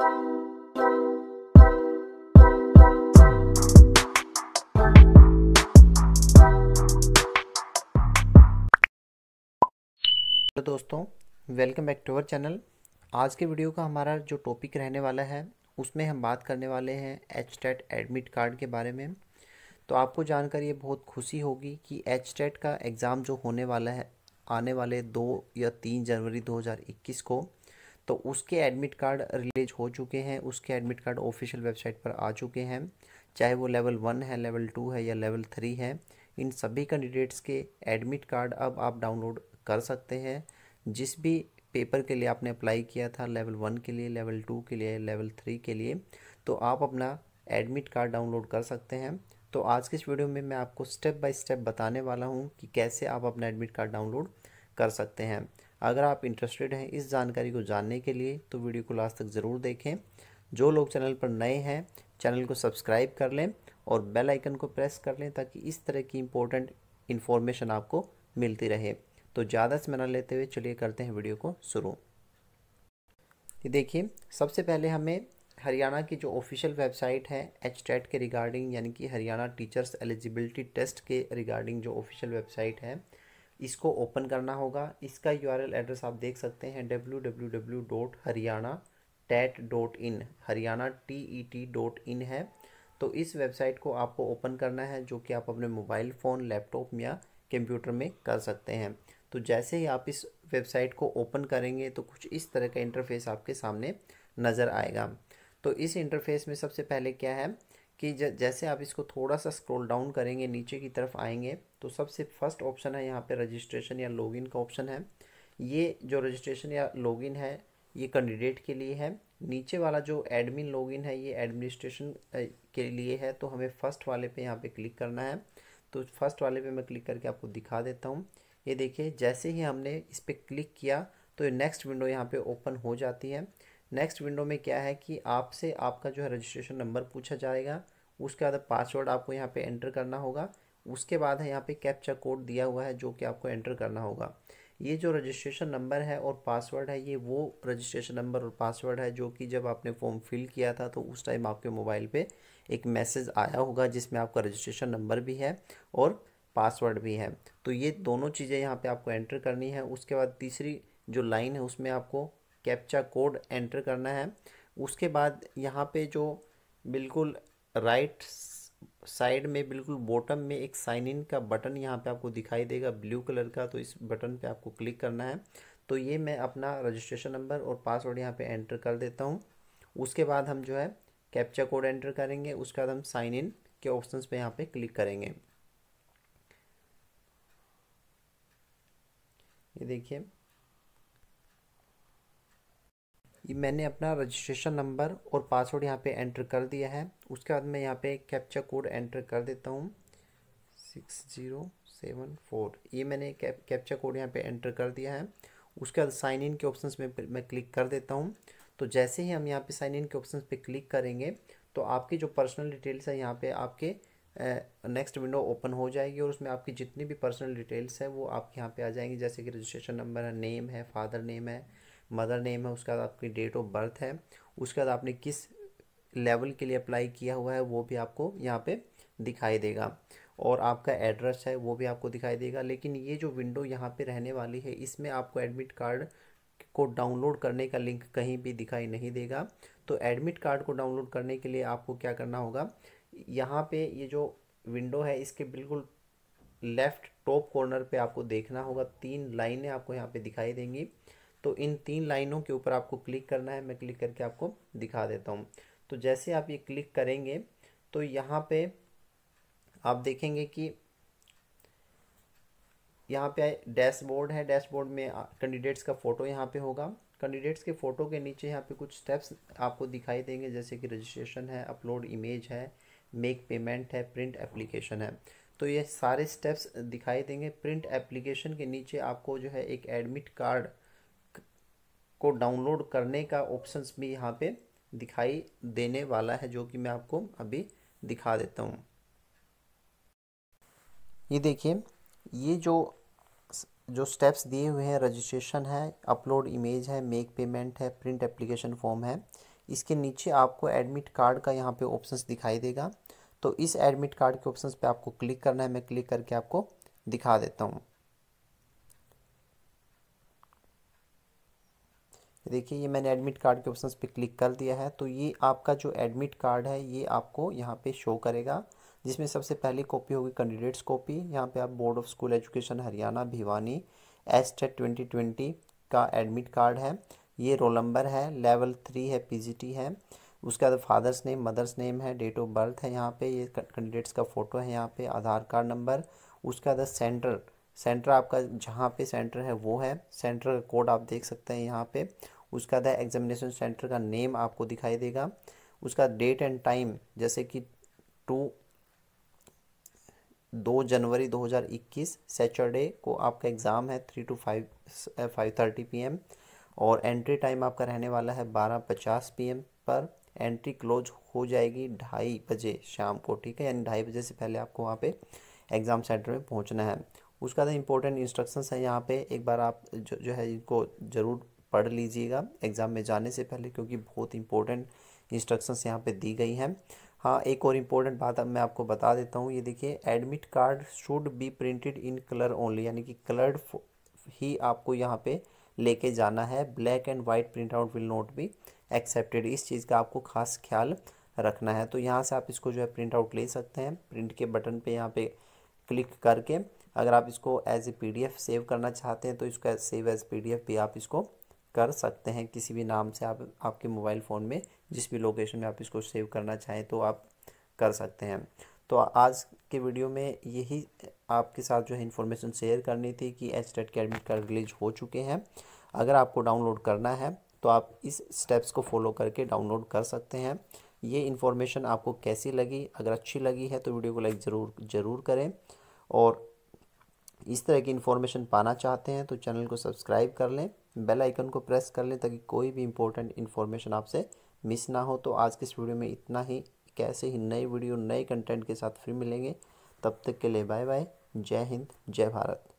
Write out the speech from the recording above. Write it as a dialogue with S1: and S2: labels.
S1: तो दोस्तों welcome back to our channel आज के वीडियो का हमारा जो टॉपिक रहने वाला है उसमें हम बात करने वाले हैं एच टेट एडमिट कार्ड के बारे में तो आपको जानकर ये बहुत खुशी होगी कि एच टेट का एग्ज़ाम जो होने वाला है आने वाले दो या तीन जनवरी 2021 को तो उसके एडमिट कार्ड रिलीज हो चुके हैं उसके एडमिट कार्ड ऑफिशियल वेबसाइट पर आ चुके हैं चाहे वो लेवल वन है लेवल टू है या लेवल थ्री है इन सभी कैंडिडेट्स के एडमिट कार्ड अब आप डाउनलोड कर सकते हैं जिस भी पेपर के लिए आपने अप्लाई किया था लेवल वन के लिए लेवल टू के लिए लेवल थ्री के लिए तो आप अपना एडमिट कार्ड डाउनलोड कर सकते हैं तो आज के इस वीडियो में मैं आपको स्टेप बाय स्टेप बताने वाला हूँ कि कैसे आप अपना एडमिट कार्ड डाउनलोड कर सकते हैं अगर आप इंटरेस्टेड हैं इस जानकारी को जानने के लिए तो वीडियो को लास्ट तक ज़रूर देखें जो लोग चैनल पर नए हैं चैनल को सब्सक्राइब कर लें और बेल आइकन को प्रेस कर लें ताकि इस तरह की इम्पोर्टेंट इन्फॉर्मेशन आपको मिलती रहे तो ज़्यादा से मना लेते हुए चलिए करते हैं वीडियो को शुरू ये देखिए सबसे पहले हमें हरियाणा की जो ऑफिशियल वेबसाइट है एच टेट के रिगार्डिंग यानी कि हरियाणा टीचर्स एलिजिबिलिटी टेस्ट के रिगार्डिंग जो ऑफिशियल वेबसाइट है इसको ओपन करना होगा इसका यू एड्रेस आप देख सकते हैं W W W dot Haryana TET dot in Haryana T E T dot in है तो इस वेबसाइट को आपको ओपन करना है जो कि आप अपने मोबाइल फ़ोन लैपटॉप या कंप्यूटर में कर सकते हैं तो जैसे ही आप इस वेबसाइट को ओपन करेंगे तो कुछ इस तरह का इंटरफेस आपके सामने नज़र आएगा तो इस इंटरफेस में सबसे पहले क्या है कि जैसे आप इसको थोड़ा सा स्क्रॉल डाउन करेंगे नीचे की तरफ आएंगे तो सबसे फर्स्ट ऑप्शन है यहाँ पे रजिस्ट्रेशन या लॉगिन का ऑप्शन है ये जो रजिस्ट्रेशन या लॉगिन है ये कैंडिडेट के लिए है नीचे वाला जो एडमिन लॉगिन है ये एडमिनिस्ट्रेशन के लिए है तो हमें फर्स्ट वाले पे यहाँ पे क्लिक करना है तो फर्स्ट वाले पे मैं क्लिक करके आपको दिखा देता हूँ ये देखिए जैसे ही हमने इस पर क्लिक किया तो नेक्स्ट विंडो यहाँ पर ओपन हो जाती है नेक्स्ट विंडो में क्या है कि आपसे आपका जो है रजिस्ट्रेशन नंबर पूछा जाएगा उसके बाद पासवर्ड आपको यहाँ पे एंटर करना होगा उसके बाद है यहाँ पे कैप्चा कोड दिया हुआ है जो कि आपको एंटर करना होगा ये जो रजिस्ट्रेशन नंबर है और पासवर्ड है ये वो रजिस्ट्रेशन नंबर और पासवर्ड है जो कि जब आपने फॉर्म फिल किया था तो उस टाइम आपके मोबाइल पर एक मैसेज आया होगा जिसमें आपका रजिस्ट्रेशन नंबर भी है और पासवर्ड भी है तो ये दोनों चीज़ें यहाँ पर आपको एंटर करनी है उसके बाद तीसरी जो लाइन है उसमें आपको कैप्चा कोड एंटर करना है उसके बाद यहाँ पे जो बिल्कुल राइट साइड में बिल्कुल बॉटम में एक साइन इन का बटन यहाँ पे आपको दिखाई देगा ब्लू कलर का तो इस बटन पे आपको क्लिक करना है तो ये मैं अपना रजिस्ट्रेशन नंबर और पासवर्ड यहाँ पे एंटर कर देता हूँ उसके बाद हम जो है कैप्चा कोड एंटर करेंगे उसके बाद हम साइन इन के ऑप्शन पर यहाँ पर क्लिक करेंगे ये देखिए मैंने अपना रजिस्ट्रेशन नंबर और पासवर्ड यहाँ पे एंटर कर दिया है उसके बाद मैं यहाँ पे कैप्चा कोड एंटर कर देता हूँ सिक्स ज़ीरो सेवन फोर ये मैंने कैप्चा कोड यहाँ पे एंटर कर दिया है उसके बाद साइन इन के ऑप्शन में मैं क्लिक कर देता हूँ तो जैसे ही हम यहाँ पे साइन इन के ऑप्शन पर क्लिक करेंगे तो आपकी जो पर्सनल डिटेल्स हैं यहाँ पर आपके नेक्स्ट विंडो ओपन हो जाएगी और उसमें आपकी जितनी भी पर्सनल डिटेल्स है वो आपके यहाँ पे आ जाएंगी जैसे कि रजिस्ट्रेशन नंबर है नेम है फादर नेम है मदर नेम है उसके बाद आपकी डेट ऑफ बर्थ है उसके बाद आपने किस लेवल के लिए अप्लाई किया हुआ है वो भी आपको यहाँ पे दिखाई देगा और आपका एड्रेस है वो भी आपको दिखाई देगा लेकिन ये जो विंडो यहाँ पे रहने वाली है इसमें आपको एडमिट कार्ड को डाउनलोड करने का लिंक कहीं भी दिखाई नहीं देगा तो एडमिट कार्ड को डाउनलोड करने के लिए आपको क्या करना होगा यहाँ पर ये जो विंडो है इसके बिल्कुल लेफ़्ट टॉप कॉर्नर पे आपको देखना होगा तीन लाइनें आपको यहाँ पे दिखाई देंगी तो इन तीन लाइनों के ऊपर आपको क्लिक करना है मैं क्लिक करके आपको दिखा देता हूँ तो जैसे आप ये क्लिक करेंगे तो यहाँ पे आप देखेंगे कि यहाँ पे डैशबोर्ड है डैशबोर्ड में कैंडिडेट्स का फ़ोटो यहाँ पे होगा कैंडिडेट्स के फ़ोटो के नीचे यहाँ पे कुछ स्टेप्स आपको दिखाई देंगे जैसे कि रजिस्ट्रेशन है अपलोड इमेज है मेक पेमेंट है प्रिंट एप्लीकेशन है तो ये सारे स्टेप्स दिखाई देंगे प्रिंट एप्लीकेशन के नीचे आपको जो है एक एडमिट कार्ड को डाउनलोड करने का ऑप्शंस भी यहाँ पे दिखाई देने वाला है जो कि मैं आपको अभी दिखा देता हूँ ये देखिए ये जो जो स्टेप्स दिए हुए हैं रजिस्ट्रेशन है अपलोड इमेज है मेक पेमेंट है प्रिंट एप्लीकेशन फॉर्म है इसके नीचे आपको एडमिट कार्ड का यहाँ पे ऑप्शंस दिखाई देगा तो इस एडमिट कार्ड के ऑप्शंस पे आपको क्लिक करना है मैं क्लिक करके आपको दिखा देता हूँ देखिए ये मैंने एडमिट कार्ड के ऑप्शन पे क्लिक कर दिया है तो ये आपका जो एडमिट कार्ड है ये आपको यहाँ पे शो करेगा जिसमें सबसे पहली कॉपी होगी कैंडिडेट्स कॉपी यहाँ पे आप board of school education Haryana Bhiwani S TET twenty twenty का एडमिट कार्ड है ये रोल नंबर है लेवल थ्री है पी है उसके बाद फादर्स नेम मदर्स नेम है डेट ऑफ बर्थ है यहाँ पे ये कैंडिडेट्स का फ़ोटो है यहाँ पे आधार कार्ड नंबर उसके बाद सेंटर सेंटर आपका जहाँ पे सेंटर है वो है सेंटर का कोड आप देख सकते हैं यहाँ पे उसका बाद एग्जामिनेशन सेंटर का नेम आपको दिखाई देगा उसका डेट एंड टाइम जैसे कि टू दो जनवरी 2021 सैटरडे को आपका एग्ज़ाम है three to five five thirty P और एंट्री टाइम आपका रहने वाला है बारह पचास पी पर एंट्री क्लोज हो जाएगी ढाई बजे शाम को ठीक है यानी ढाई बजे से पहले आपको वहाँ पे एग्ज़ाम सेंटर में पहुँचना है उसका बाद इंपॉर्टेंट इंस्ट्रक्शंस है यहाँ पे एक बार आप जो जो है इनको ज़रूर पढ़ लीजिएगा एग्ज़ाम में जाने से पहले क्योंकि बहुत इंपॉर्टेंट इंस्ट्रक्शंस यहाँ पे दी गई हैं हाँ एक और इम्पोर्टेंट बात अब मैं आपको बता देता हूँ ये देखिए admit card should be printed in colour only यानी कि कलर्ड ही आपको यहाँ पे लेके जाना है black and white print out will not be accepted इस चीज़ का आपको खास ख्याल रखना है तो यहाँ से आप इसको जो है प्रिंट आउट ले सकते हैं प्रिंट के बटन पर यहाँ पर क्लिक करके अगर आप इसको एज ए पी सेव करना चाहते हैं तो इसका सेव एज पी भी आप इसको कर सकते हैं किसी भी नाम से आप आपके मोबाइल फ़ोन में जिस भी लोकेशन में आप इसको सेव करना चाहें तो आप कर सकते हैं तो आज के वीडियो में यही आपके साथ जो है इन्फॉर्मेशन शेयर करनी थी कि एच टेट के एडमिट कार्ड रिलीज हो चुके हैं अगर आपको डाउनलोड करना है तो आप इस स्टेप्स को फॉलो करके डाउनलोड कर सकते हैं ये इन्फॉर्मेशन आपको कैसी लगी अगर अच्छी लगी है तो वीडियो को लाइक ज़रूर ज़रूर करें और इस तरह की इन्फॉर्मेशन पाना चाहते हैं तो चैनल को सब्सक्राइब कर लें बेल आइकन को प्रेस कर लें ताकि कोई भी इंपॉर्टेंट इन्फॉर्मेशन आपसे मिस ना हो तो आज के इस वीडियो में इतना ही कैसे ही नई वीडियो नए कंटेंट के साथ फिर मिलेंगे तब तक के लिए बाय बाय जय हिंद जय भारत